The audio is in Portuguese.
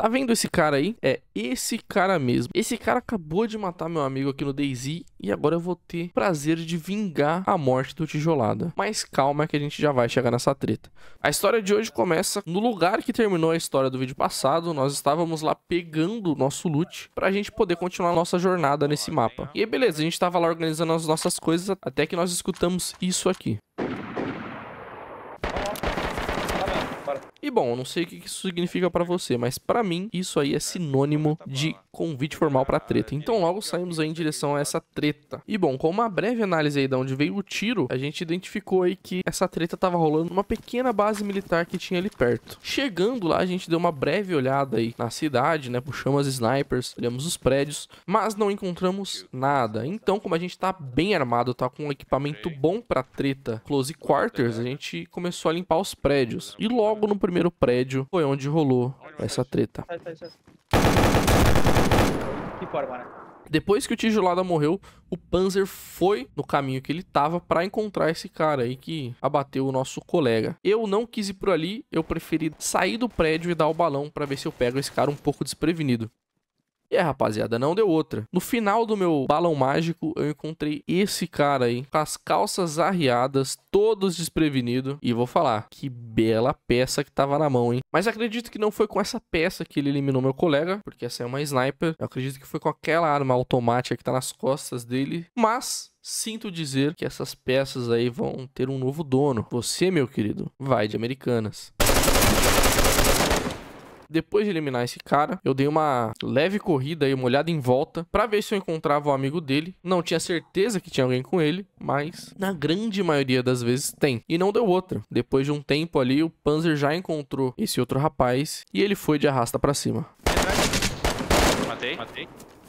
Tá vendo esse cara aí? É esse cara mesmo. Esse cara acabou de matar meu amigo aqui no DayZ e agora eu vou ter prazer de vingar a morte do Tijolada. Mas calma que a gente já vai chegar nessa treta. A história de hoje começa no lugar que terminou a história do vídeo passado. Nós estávamos lá pegando o nosso loot pra gente poder continuar nossa jornada nesse mapa. E aí, beleza, a gente tava lá organizando as nossas coisas até que nós escutamos isso aqui. fora. E bom, eu não sei o que isso significa para você, mas para mim isso aí é sinônimo de convite formal para treta. Então logo saímos aí em direção a essa treta. E bom, com uma breve análise aí de onde veio o tiro, a gente identificou aí que essa treta tava rolando numa pequena base militar que tinha ali perto. Chegando lá, a gente deu uma breve olhada aí na cidade, né? Puxamos as snipers, olhamos os prédios, mas não encontramos nada. Então, como a gente tá bem armado, tá com um equipamento bom para treta, close quarters, a gente começou a limpar os prédios. E logo logo no primeiro prédio foi onde rolou essa treta. Depois que o Tijolada morreu, o Panzer foi no caminho que ele tava para encontrar esse cara aí que abateu o nosso colega. Eu não quis ir por ali, eu preferi sair do prédio e dar o balão para ver se eu pego esse cara um pouco desprevenido. E é, rapaziada, não deu outra. No final do meu balão mágico, eu encontrei esse cara aí, com as calças arriadas, todos desprevenido. E vou falar, que bela peça que tava na mão, hein? Mas acredito que não foi com essa peça que ele eliminou meu colega, porque essa é uma sniper. Eu acredito que foi com aquela arma automática que tá nas costas dele. Mas Sinto dizer que essas peças aí vão ter um novo dono. Você, meu querido, vai de Americanas. Depois de eliminar esse cara, eu dei uma leve corrida e uma olhada em volta para ver se eu encontrava o um amigo dele. Não tinha certeza que tinha alguém com ele, mas na grande maioria das vezes tem. E não deu outra. Depois de um tempo ali, o Panzer já encontrou esse outro rapaz e ele foi de arrasta para cima. Matei, matei.